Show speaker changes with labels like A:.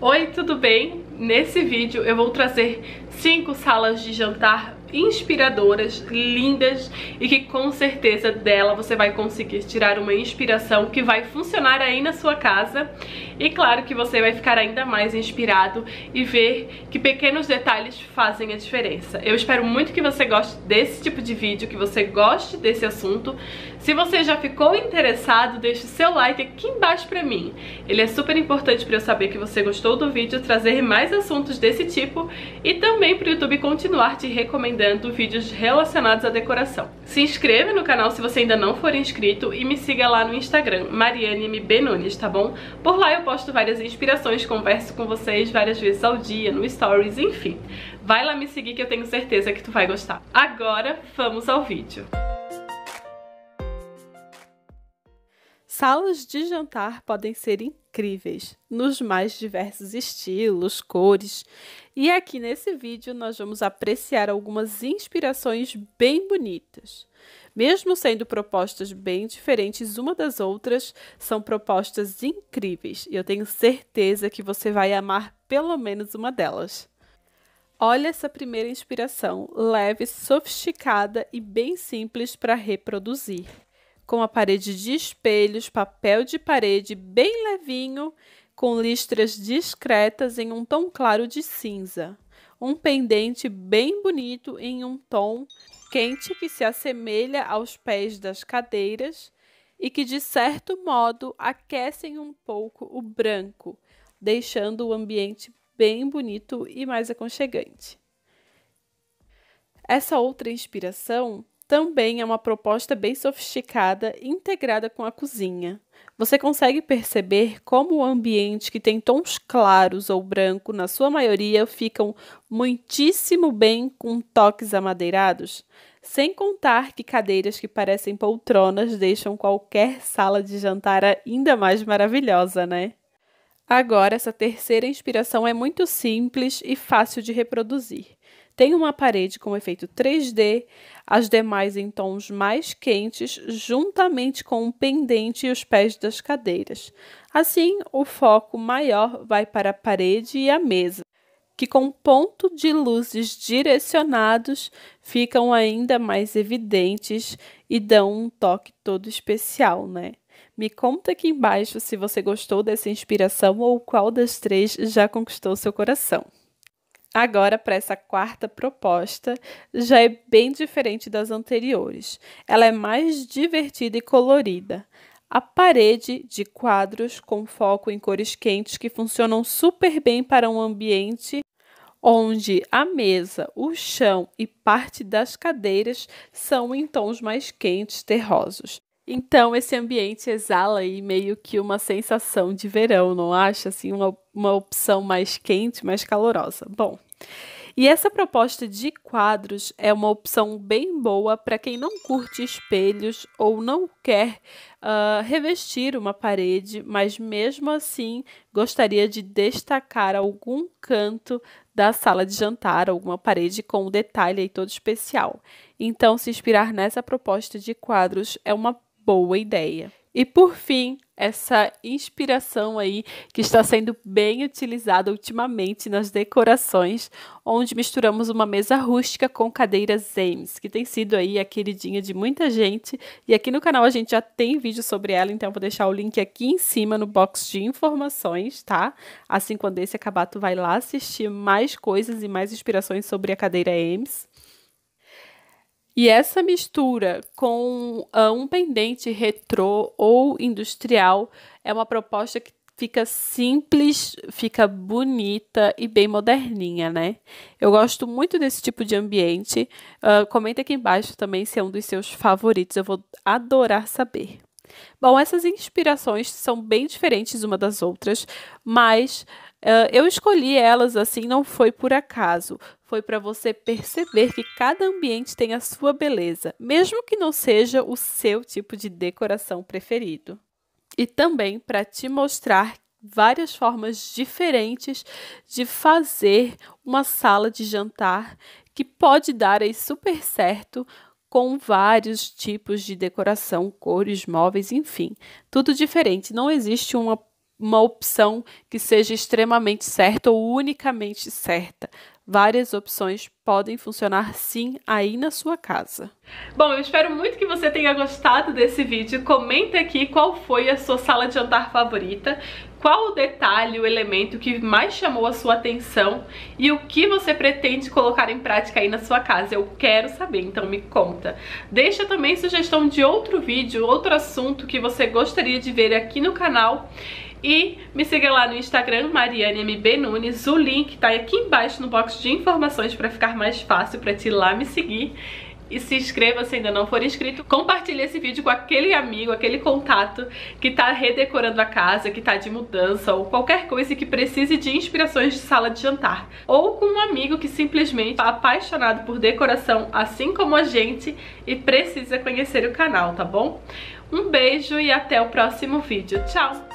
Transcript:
A: Oi, tudo bem? Nesse vídeo eu vou trazer 5 salas de jantar inspiradoras, lindas e que com certeza dela você vai conseguir tirar uma inspiração que vai funcionar aí na sua casa. E claro que você vai ficar ainda mais inspirado e ver que pequenos detalhes fazem a diferença. Eu espero muito que você goste desse tipo de vídeo, que você goste desse assunto. Se você já ficou interessado, deixe o seu like aqui embaixo pra mim. Ele é super importante pra eu saber que você gostou do vídeo, trazer mais assuntos desse tipo e também pro YouTube continuar te recomendando tanto vídeos relacionados à decoração. Se inscreve no canal se você ainda não for inscrito e me siga lá no Instagram, Mariane tá bom? Por lá eu posto várias inspirações, converso com vocês várias vezes ao dia, no Stories, enfim. Vai lá me seguir que eu tenho certeza que tu vai gostar. Agora, vamos ao vídeo. Salas de jantar podem ser incríveis, nos mais diversos estilos, cores. E aqui nesse vídeo nós vamos apreciar algumas inspirações bem bonitas. Mesmo sendo propostas bem diferentes uma das outras, são propostas incríveis e eu tenho certeza que você vai amar pelo menos uma delas. Olha essa primeira inspiração, leve, sofisticada e bem simples para reproduzir com a parede de espelhos, papel de parede bem levinho, com listras discretas em um tom claro de cinza. Um pendente bem bonito em um tom quente que se assemelha aos pés das cadeiras e que, de certo modo, aquecem um pouco o branco, deixando o ambiente bem bonito e mais aconchegante. Essa outra inspiração também é uma proposta bem sofisticada, integrada com a cozinha. Você consegue perceber como o ambiente que tem tons claros ou branco, na sua maioria, ficam muitíssimo bem com toques amadeirados? Sem contar que cadeiras que parecem poltronas deixam qualquer sala de jantar ainda mais maravilhosa, né? Agora, essa terceira inspiração é muito simples e fácil de reproduzir. Tem uma parede com efeito 3D, as demais em tons mais quentes, juntamente com um pendente e os pés das cadeiras. Assim, o foco maior vai para a parede e a mesa, que com ponto de luzes direcionados ficam ainda mais evidentes e dão um toque todo especial, né? Me conta aqui embaixo se você gostou dessa inspiração ou qual das três já conquistou seu coração. Agora, para essa quarta proposta, já é bem diferente das anteriores. Ela é mais divertida e colorida. A parede de quadros com foco em cores quentes que funcionam super bem para um ambiente onde a mesa, o chão e parte das cadeiras são em tons mais quentes, terrosos. Então, esse ambiente exala aí meio que uma sensação de verão, não acha? Assim, uma, uma opção mais quente, mais calorosa. Bom, e essa proposta de quadros é uma opção bem boa para quem não curte espelhos ou não quer uh, revestir uma parede, mas mesmo assim gostaria de destacar algum canto da sala de jantar, alguma parede com um detalhe todo especial. Então, se inspirar nessa proposta de quadros é uma boa ideia. E por fim, essa inspiração aí que está sendo bem utilizada ultimamente nas decorações, onde misturamos uma mesa rústica com cadeiras Ames que tem sido aí a queridinha de muita gente. E aqui no canal a gente já tem vídeo sobre ela, então vou deixar o link aqui em cima no box de informações, tá? Assim quando esse acabar tu vai lá assistir mais coisas e mais inspirações sobre a cadeira Ames e essa mistura com uh, um pendente retrô ou industrial é uma proposta que fica simples, fica bonita e bem moderninha, né? Eu gosto muito desse tipo de ambiente. Uh, comenta aqui embaixo também se é um dos seus favoritos, eu vou adorar saber. Bom, essas inspirações são bem diferentes uma das outras, mas Uh, eu escolhi elas assim não foi por acaso. Foi para você perceber que cada ambiente tem a sua beleza, mesmo que não seja o seu tipo de decoração preferido. E também para te mostrar várias formas diferentes de fazer uma sala de jantar que pode dar aí super certo com vários tipos de decoração, cores, móveis, enfim, tudo diferente. Não existe uma uma opção que seja extremamente certa ou unicamente certa. Várias opções podem funcionar sim aí na sua casa. Bom, eu espero muito que você tenha gostado desse vídeo. Comenta aqui qual foi a sua sala de jantar favorita, qual o detalhe, o elemento que mais chamou a sua atenção e o que você pretende colocar em prática aí na sua casa. Eu quero saber, então me conta. Deixa também sugestão de outro vídeo, outro assunto que você gostaria de ver aqui no canal. E me siga lá no Instagram, MarianeMB Nunes. O link tá aqui embaixo no box de informações para ficar mais fácil para te ir lá me seguir. E se inscreva se ainda não for inscrito. Compartilhe esse vídeo com aquele amigo, aquele contato que tá redecorando a casa, que tá de mudança ou qualquer coisa que precise de inspirações de sala de jantar. Ou com um amigo que simplesmente tá apaixonado por decoração, assim como a gente, e precisa conhecer o canal, tá bom? Um beijo e até o próximo vídeo. Tchau!